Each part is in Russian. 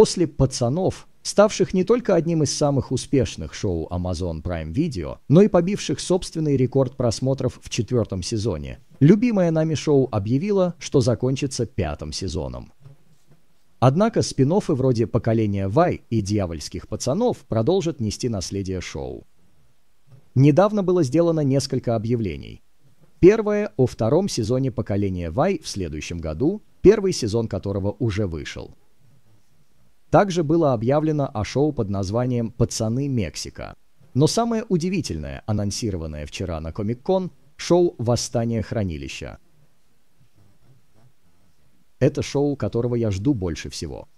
После «Пацанов», ставших не только одним из самых успешных шоу Amazon Prime Video, но и побивших собственный рекорд просмотров в четвертом сезоне, любимое нами шоу объявило, что закончится пятым сезоном. Однако спин вроде «Поколения Вай» и «Дьявольских пацанов» продолжат нести наследие шоу. Недавно было сделано несколько объявлений. Первое – о втором сезоне «Поколения Вай» в следующем году, первый сезон которого уже вышел – также было объявлено о шоу под названием «Пацаны Мексика». Но самое удивительное, анонсированное вчера на Комик-кон, шоу «Восстание хранилища». Это шоу, которого я жду больше всего.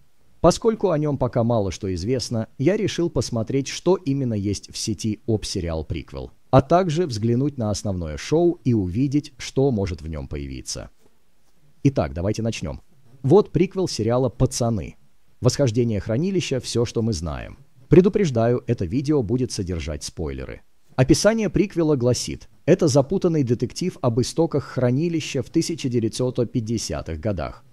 Поскольку о нем пока мало что известно, я решил посмотреть, что именно есть в сети об сериал «Приквел», а также взглянуть на основное шоу и увидеть, что может в нем появиться. Итак, давайте начнем. Вот приквел сериала «Пацаны», восхождение хранилища – все, что мы знаем. Предупреждаю, это видео будет содержать спойлеры. Описание приквела гласит, это запутанный детектив об истоках хранилища в 1950-х годах.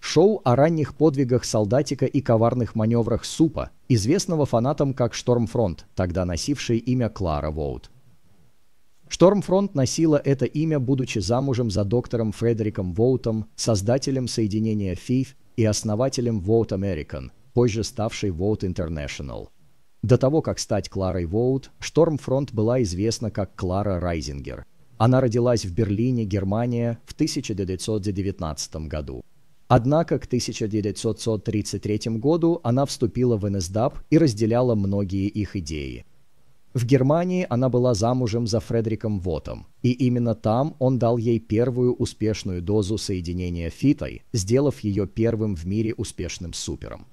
Шоу о ранних подвигах солдатика и коварных маневрах Супа, известного фанатам как Штормфронт, тогда носивший имя Клара Воут. Штормфронт носила это имя, будучи замужем за доктором Фредериком Воутом, создателем соединения FIF и основателем Vote American, позже ставшей Vote International. До того, как стать Кларой Воут, Штормфронт была известна как Клара Райзингер. Она родилась в Берлине, Германия, в 1919 году. Однако к 1933 году она вступила в НСДАП и разделяла многие их идеи – в Германии она была замужем за Фредериком Вотом, и именно там он дал ей первую успешную дозу соединения фитой, сделав ее первым в мире успешным супером.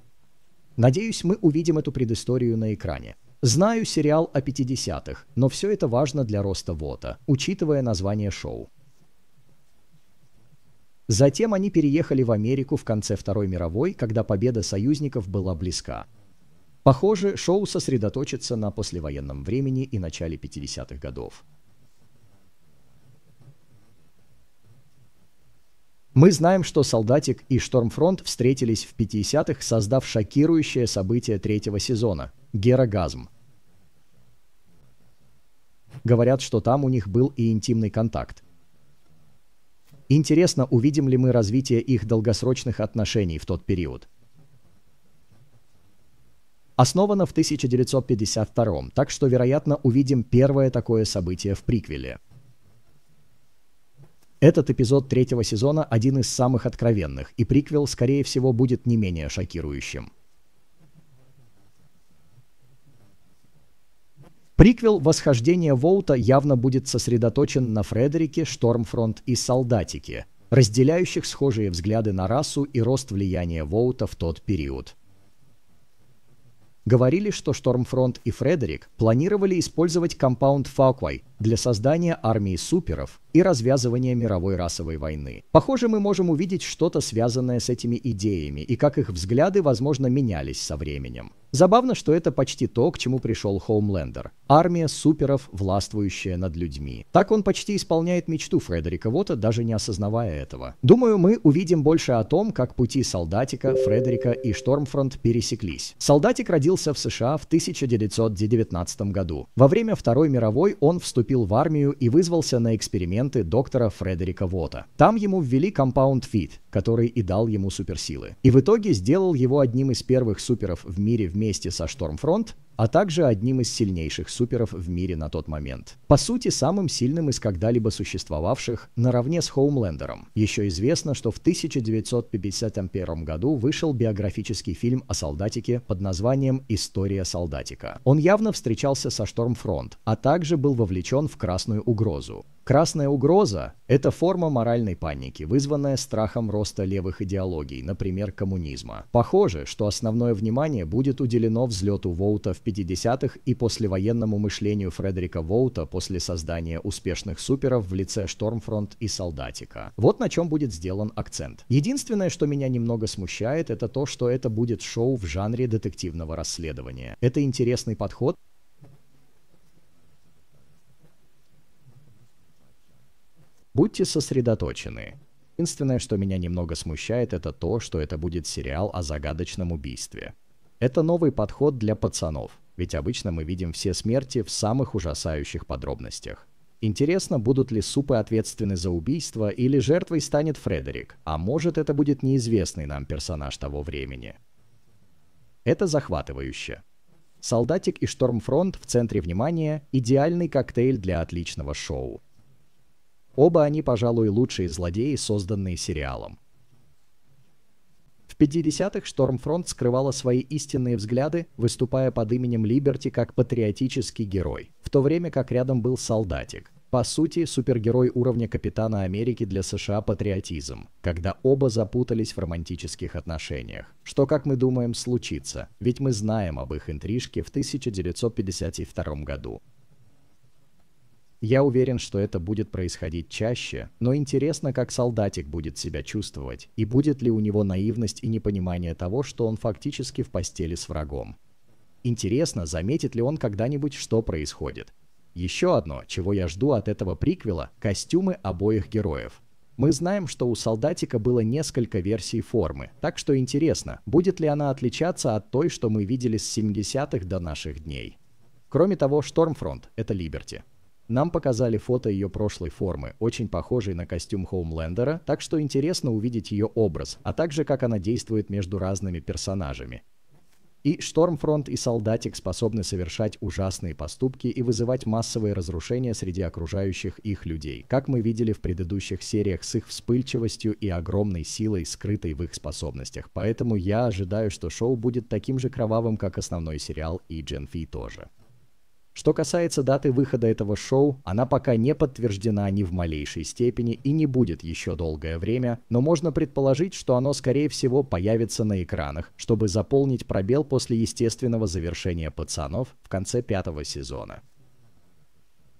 Надеюсь, мы увидим эту предысторию на экране. Знаю сериал о 50-х, но все это важно для роста Вота, учитывая название шоу. Затем они переехали в Америку в конце Второй мировой, когда победа союзников была близка – Похоже, шоу сосредоточится на послевоенном времени и начале 50-х годов. Мы знаем, что «Солдатик» и «Штормфронт» встретились в 50-х, создав шокирующее событие третьего сезона – герогазм. Говорят, что там у них был и интимный контакт. Интересно, увидим ли мы развитие их долгосрочных отношений в тот период – основана в 1952, так что, вероятно, увидим первое такое событие в приквеле. Этот эпизод третьего сезона один из самых откровенных, и приквел, скорее всего, будет не менее шокирующим. Приквел «Восхождение Воута» явно будет сосредоточен на Фредерике, Штормфронт и Солдатике, разделяющих схожие взгляды на расу и рост влияния Воута в тот период. Говорили, что Штормфронт и Фредерик планировали использовать компаунд Факвай для создания армии суперов, и развязывания мировой расовой войны. Похоже, мы можем увидеть что-то связанное с этими идеями и как их взгляды, возможно, менялись со временем. Забавно, что это почти то, к чему пришел Хоумлендер. Армия суперов, властвующая над людьми. Так он почти исполняет мечту Фредерика Вота, даже не осознавая этого. Думаю, мы увидим больше о том, как пути Солдатика, Фредерика и Штормфронт пересеклись. Солдатик родился в США в 1919 году. Во время Второй мировой он вступил в армию и вызвался на эксперимент эксперименты доктора Фредерика Вота. Там ему ввели компаунд фит который и дал ему суперсилы. И в итоге сделал его одним из первых суперов в мире вместе со Штормфронт, а также одним из сильнейших суперов в мире на тот момент. По сути, самым сильным из когда-либо существовавших, наравне с Хоумлендером. Еще известно, что в 1951 году вышел биографический фильм о солдатике под названием «История солдатика». Он явно встречался со Штормфронт, а также был вовлечен в Красную угрозу. Красная угроза – это форма моральной паники, вызванная страхом роста левых идеологий, например, коммунизма. Похоже, что основное внимание будет уделено взлету Воута в 50-х и послевоенному мышлению Фредерика Воута после создания успешных суперов в лице Штормфронт и Солдатика. Вот на чем будет сделан акцент. Единственное, что меня немного смущает, это то, что это будет шоу в жанре детективного расследования. Это интересный подход, Будьте сосредоточены. Единственное, что меня немного смущает, это то, что это будет сериал о загадочном убийстве. Это новый подход для пацанов, ведь обычно мы видим все смерти в самых ужасающих подробностях. Интересно, будут ли супы ответственны за убийство, или жертвой станет Фредерик, а может это будет неизвестный нам персонаж того времени. Это захватывающе. Солдатик и Штормфронт в центре внимания – идеальный коктейль для отличного шоу. Оба они, пожалуй, лучшие злодеи, созданные сериалом. В 50-х Штормфронт скрывала свои истинные взгляды, выступая под именем Либерти как патриотический герой, в то время как рядом был солдатик. По сути, супергерой уровня Капитана Америки для США патриотизм, когда оба запутались в романтических отношениях. Что, как мы думаем, случится, ведь мы знаем об их интрижке в 1952 году. Я уверен, что это будет происходить чаще, но интересно, как солдатик будет себя чувствовать, и будет ли у него наивность и непонимание того, что он фактически в постели с врагом. Интересно, заметит ли он когда-нибудь, что происходит. Еще одно, чего я жду от этого приквела – костюмы обоих героев. Мы знаем, что у солдатика было несколько версий формы, так что интересно, будет ли она отличаться от той, что мы видели с 70-х до наших дней. Кроме того, Штормфронт – это Либерти. Нам показали фото ее прошлой формы, очень похожей на костюм Хоумлендера, так что интересно увидеть ее образ, а также как она действует между разными персонажами. И Штормфронт и Солдатик способны совершать ужасные поступки и вызывать массовые разрушения среди окружающих их людей, как мы видели в предыдущих сериях с их вспыльчивостью и огромной силой, скрытой в их способностях. Поэтому я ожидаю, что шоу будет таким же кровавым, как основной сериал и Дженфи тоже. Что касается даты выхода этого шоу, она пока не подтверждена ни в малейшей степени и не будет еще долгое время, но можно предположить, что оно скорее всего появится на экранах, чтобы заполнить пробел после естественного завершения «Пацанов» в конце пятого сезона.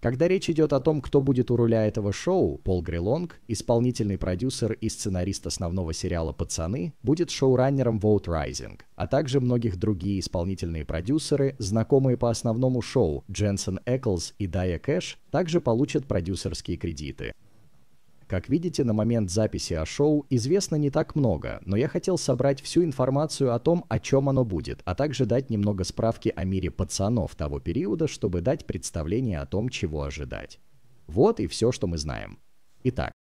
Когда речь идет о том, кто будет у руля этого шоу, Пол Грилонг, исполнительный продюсер и сценарист основного сериала «Пацаны», будет шоураннером Vote Rising, а также многих другие исполнительные продюсеры, знакомые по основному шоу Дженсен Эклс и Дайя Кэш, также получат продюсерские кредиты. Как видите, на момент записи о шоу известно не так много, но я хотел собрать всю информацию о том, о чем оно будет, а также дать немного справки о мире пацанов того периода, чтобы дать представление о том, чего ожидать. Вот и все, что мы знаем. Итак,